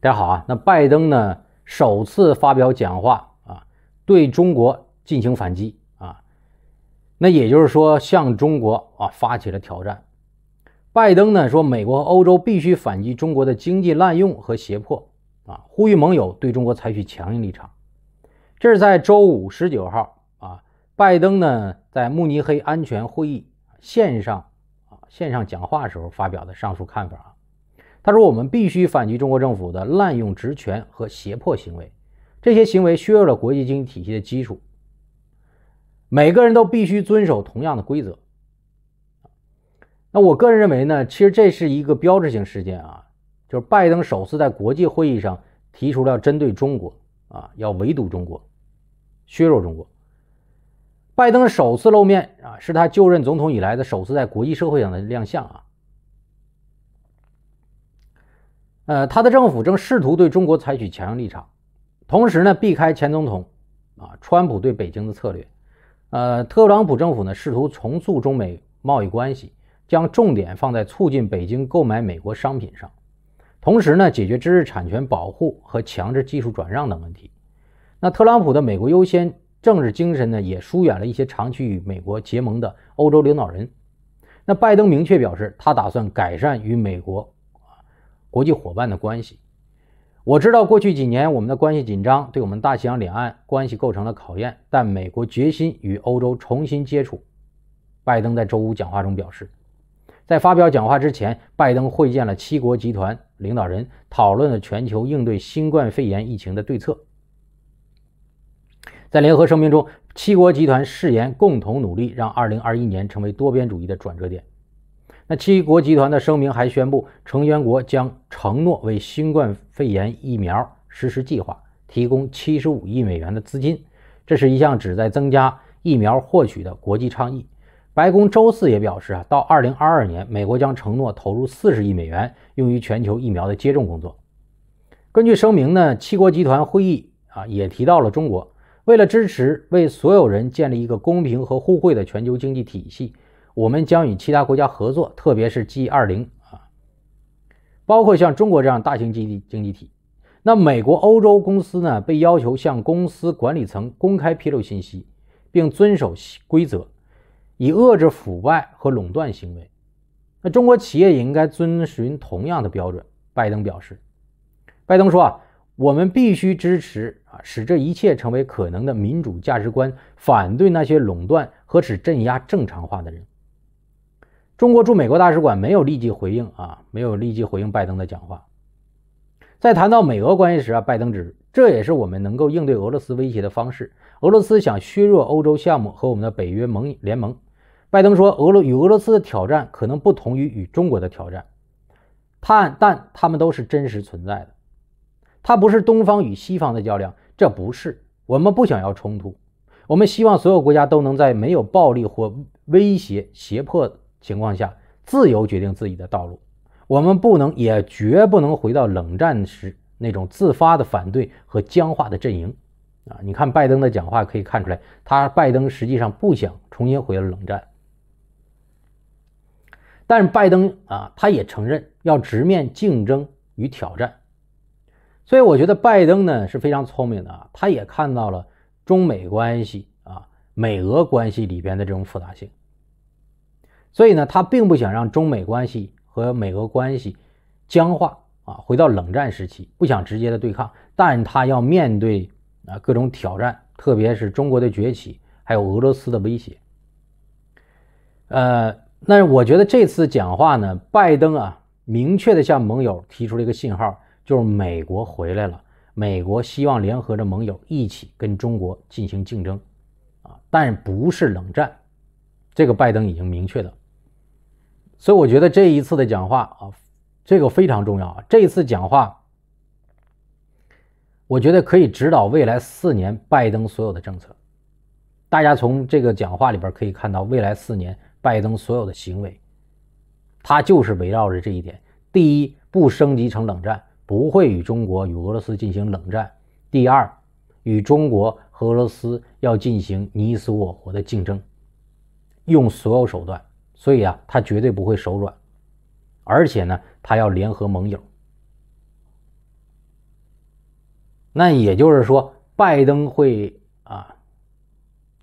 大家好啊，那拜登呢首次发表讲话啊，对中国进行反击啊，那也就是说向中国啊发起了挑战。拜登呢说，美国和欧洲必须反击中国的经济滥用和胁迫啊，呼吁盟友对中国采取强硬立场。这是在周五十九号啊，拜登呢在慕尼黑安全会议线上啊线上讲话时候发表的上述看法啊。他说：“我们必须反击中国政府的滥用职权和胁迫行为，这些行为削弱了国际经济体系的基础。每个人都必须遵守同样的规则。”那我个人认为呢，其实这是一个标志性事件啊，就是拜登首次在国际会议上提出了针对中国啊，要围堵中国、削弱中国。拜登首次露面啊，是他就任总统以来的首次在国际社会上的亮相啊。呃，他的政府正试图对中国采取强硬立场，同时呢，避开前总统，啊，川普对北京的策略。呃，特朗普政府呢，试图重塑中美贸易关系，将重点放在促进北京购买美国商品上，同时呢，解决知识产权保护和强制技术转让等问题。那特朗普的美国优先政治精神呢，也疏远了一些长期与美国结盟的欧洲领导人。那拜登明确表示，他打算改善与美国。国际伙伴的关系，我知道过去几年我们的关系紧张，对我们大西洋两岸关系构成了考验。但美国决心与欧洲重新接触。拜登在周五讲话中表示，在发表讲话之前，拜登会见了七国集团领导人，讨论了全球应对新冠肺炎疫情的对策。在联合声明中，七国集团誓言共同努力，让2021年成为多边主义的转折点。那七国集团的声明还宣布，成员国将承诺为新冠肺炎疫苗实施计划提供七十五亿美元的资金。这是一项旨在增加疫苗获取的国际倡议。白宫周四也表示啊，到二零二二年，美国将承诺投入四十亿美元用于全球疫苗的接种工作。根据声明呢，七国集团会议啊也提到了中国，为了支持为所有人建立一个公平和互惠的全球经济体系。我们将与其他国家合作，特别是 G20 啊，包括像中国这样大型经济经济体。那美国、欧洲公司呢，被要求向公司管理层公开披露信息，并遵守规则，以遏制腐败和垄断行为。那中国企业也应该遵循同样的标准。拜登表示，拜登说啊，我们必须支持啊，使这一切成为可能的民主价值观，反对那些垄断和使镇压正常化的人。中国驻美国大使馆没有立即回应啊，没有立即回应拜登的讲话。在谈到美俄关系时啊，拜登指这也是我们能够应对俄罗斯威胁的方式。俄罗斯想削弱欧洲项目和我们的北约盟联盟。拜登说，俄罗与俄罗斯的挑战可能不同于与中国的挑战，但但他们都是真实存在的。它不是东方与西方的较量，这不是我们不想要冲突，我们希望所有国家都能在没有暴力或威胁胁迫情况下，自由决定自己的道路。我们不能，也绝不能回到冷战时那种自发的反对和僵化的阵营。啊，你看拜登的讲话可以看出来，他拜登实际上不想重新回到冷战。但是拜登啊，他也承认要直面竞争与挑战。所以我觉得拜登呢是非常聪明的啊，他也看到了中美关系啊、美俄关系里边的这种复杂性。所以呢，他并不想让中美关系和美俄关系僵化啊，回到冷战时期，不想直接的对抗，但他要面对啊各种挑战，特别是中国的崛起，还有俄罗斯的威胁。呃，那我觉得这次讲话呢，拜登啊明确的向盟友提出了一个信号，就是美国回来了，美国希望联合着盟友一起跟中国进行竞争，啊，但不是冷战，这个拜登已经明确的。所以我觉得这一次的讲话啊，这个非常重要啊。这一次讲话，我觉得可以指导未来四年拜登所有的政策。大家从这个讲话里边可以看到，未来四年拜登所有的行为，他就是围绕着这一点：第一，不升级成冷战，不会与中国与俄罗斯进行冷战；第二，与中国、和俄罗斯要进行你死我活的竞争，用所有手段。所以啊，他绝对不会手软，而且呢，他要联合盟友。那也就是说，拜登会啊，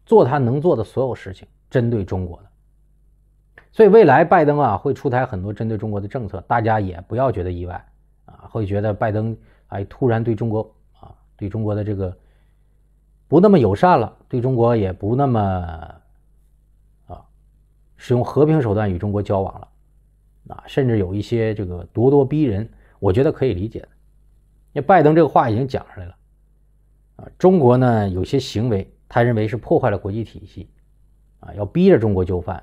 做他能做的所有事情，针对中国的。所以未来拜登啊，会出台很多针对中国的政策，大家也不要觉得意外啊，会觉得拜登哎突然对中国啊，对中国的这个不那么友善了，对中国也不那么。使用和平手段与中国交往了，啊，甚至有一些这个咄咄逼人，我觉得可以理解的。那拜登这个话已经讲出来了，啊，中国呢有些行为，他认为是破坏了国际体系，啊，要逼着中国就范。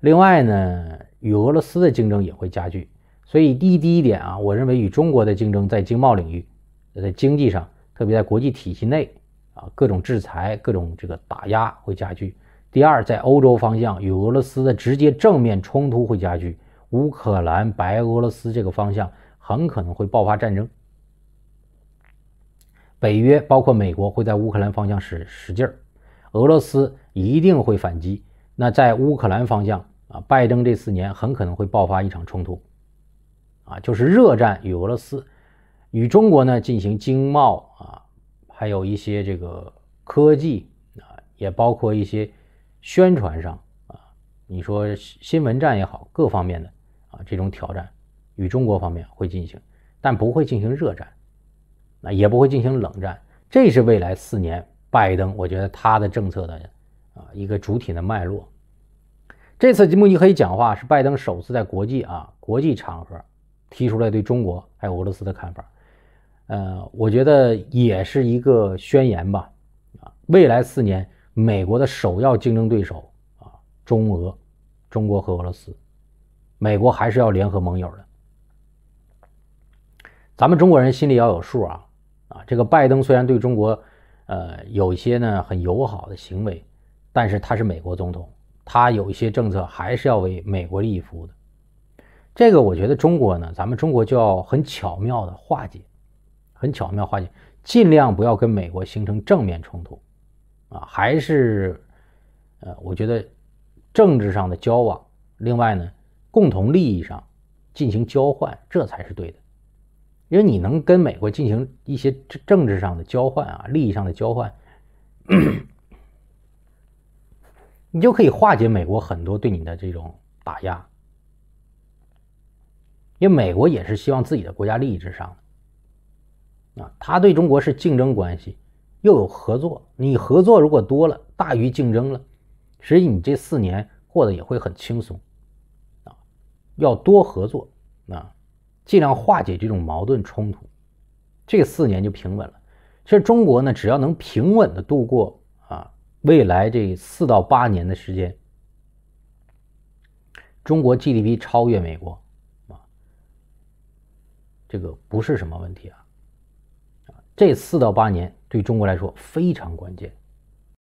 另外呢，与俄罗斯的竞争也会加剧。所以第一第一点啊，我认为与中国的竞争在经贸领域，在经济上，特别在国际体系内，啊，各种制裁、各种这个打压会加剧。第二，在欧洲方向与俄罗斯的直接正面冲突会加剧，乌克兰、白俄罗斯这个方向很可能会爆发战争。北约包括美国会在乌克兰方向使使劲儿，俄罗斯一定会反击。那在乌克兰方向啊，拜登这四年很可能会爆发一场冲突，啊，就是热战与俄罗斯、与中国呢进行经贸啊，还有一些这个科技啊，也包括一些。宣传上啊，你说新闻战也好，各方面的啊这种挑战，与中国方面会进行，但不会进行热战，那也不会进行冷战。这是未来四年拜登，我觉得他的政策的啊一个主体的脉络。这次慕尼黑讲话是拜登首次在国际啊国际场合提出了对中国还有俄罗斯的看法，呃，我觉得也是一个宣言吧，啊，未来四年。美国的首要竞争对手啊，中俄、中国和俄罗斯，美国还是要联合盟友的。咱们中国人心里要有数啊！啊，这个拜登虽然对中国，呃，有一些呢很友好的行为，但是他是美国总统，他有一些政策还是要为美国利益服务的。这个我觉得中国呢，咱们中国就要很巧妙的化解，很巧妙化解，尽量不要跟美国形成正面冲突。啊，还是，呃，我觉得政治上的交往，另外呢，共同利益上进行交换，这才是对的，因为你能跟美国进行一些政政治上的交换啊，利益上的交换，你就可以化解美国很多对你的这种打压，因为美国也是希望自己的国家利益至上，啊，他对中国是竞争关系。又有合作，你合作如果多了，大于竞争了，实际你这四年过得也会很轻松，啊，要多合作，啊，尽量化解这种矛盾冲突，这四年就平稳了。其实中国呢，只要能平稳的度过啊，未来这四到八年的时间，中国 GDP 超越美国，啊，这个不是什么问题啊。这四到八年对中国来说非常关键。